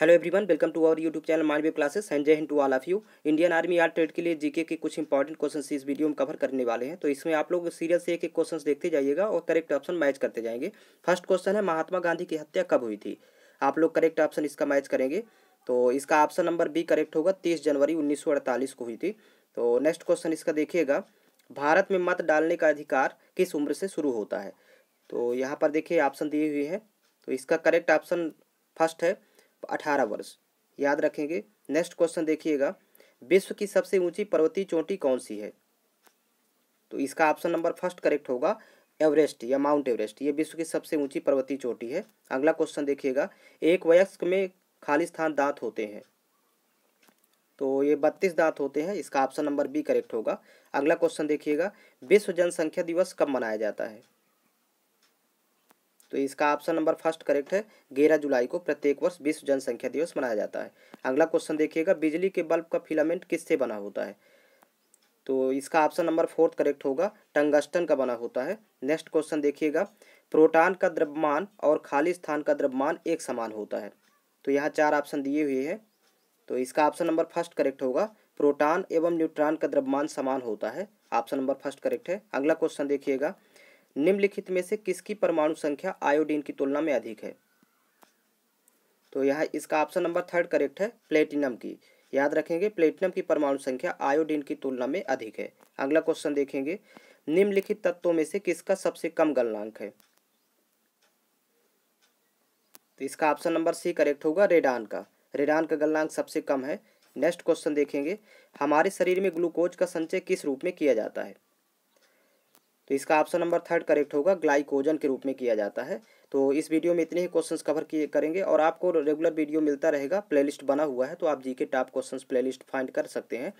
hello everyone welcome to our YouTube channel Malvi classes and जय हिंद to all of you Indian army R trade के लिए GK के कुछ इंपॉर्टेंट क्वेश्चन इस वीडियो में कवर करने वाले हैं तो इसमें आप लोग सीरियल से एक एक क्वेश्चन देखते जाइएगा और करेक्ट ऑप्शन मैच करते जाएंगे फर्स्ट क्वेश्चन है महात्मा गांधी की हत्या कब हुई थी आप लोग करेक्ट ऑप्शन इसका मैच करेंगे तो इसका ऑप्शन नंबर बी करेक्ट होगा तीस जनवरी उन्नीस को हुई थी तो नेक्स्ट क्वेश्चन इसका देखिएगा भारत में मत डालने का अधिकार किस उम्र से शुरू होता है तो यहाँ पर देखिए ऑप्शन दिए हुए हैं तो इसका करेक्ट ऑप्शन फर्स्ट है अठारह वर्ष याद रखेंगे नेक्स्ट क्वेश्चन देखिएगा विश्व की सबसे ऊंची पर्वतीय चोटी कौन सी है तो इसका ऑप्शन नंबर फर्स्ट करेक्ट होगा एवरेस्ट या माउंट एवरेस्ट ये विश्व की सबसे ऊंची पर्वतीय चोटी है अगला क्वेश्चन देखिएगा एक वयस्क में खालिस्तान दांत होते हैं तो ये बत्तीस दांत होते हैं इसका ऑप्शन नंबर बी करेक्ट होगा अगला क्वेश्चन देखिएगा विश्व जनसंख्या दिवस कब मनाया जाता है तो इसका ऑप्शन नंबर फर्स्ट करेक्ट है ग्यारह जुलाई को प्रत्येक वर्ष विश्व जनसंख्या दिवस मनाया जाता है अगला क्वेश्चन देखिएगा बिजली के बल्ब का फिलामेंट किससे बना होता है तो इसका ऑप्शन नंबर फोर्थ करेक्ट होगा टंगस्टन का बना होता है नेक्स्ट क्वेश्चन देखिएगा प्रोटान का द्रव्यमान और खाली स्थान का द्रव्यमान एक समान होता है तो यहाँ चार ऑप्शन दिए हुए हैं तो इसका ऑप्शन नंबर फर्स्ट करेक्ट होगा प्रोटान एवं न्यूट्रॉन का द्रव्यमान समान होता है ऑप्शन नंबर फर्स्ट करेक्ट है अगला क्वेश्चन देखिएगा निम्नलिखित में से किसकी परमाणु संख्या आयोडीन की तुलना में अधिक है तो यह इसका ऑप्शन नंबर थर्ड करेक्ट है प्लेटिनम की याद रखेंगे प्लेटिनम की परमाणु संख्या आयोडीन की तुलना में अधिक है अगला क्वेश्चन देखेंगे निम्नलिखित तत्वों में से किसका सबसे कम गलनांक है तो इसका ऑप्शन नंबर सी करेक्ट होगा रेडान का रेडान का गलनांक सबसे कम है नेक्स्ट क्वेश्चन देखेंगे हमारे शरीर में ग्लूकोज का संचय किस रूप में किया जाता है तो इसका ऑप्शन नंबर थर्ड करेक्ट होगा ग्लाइकोजन के रूप में किया जाता है तो इस वीडियो में इतने ही क्वेश्चंस कवर किए करेंगे और आपको रेगुलर वीडियो मिलता रहेगा प्लेलिस्ट बना हुआ है तो आप जी के टॉप क्वेश्चंस प्लेलिस्ट फाइंड कर सकते हैं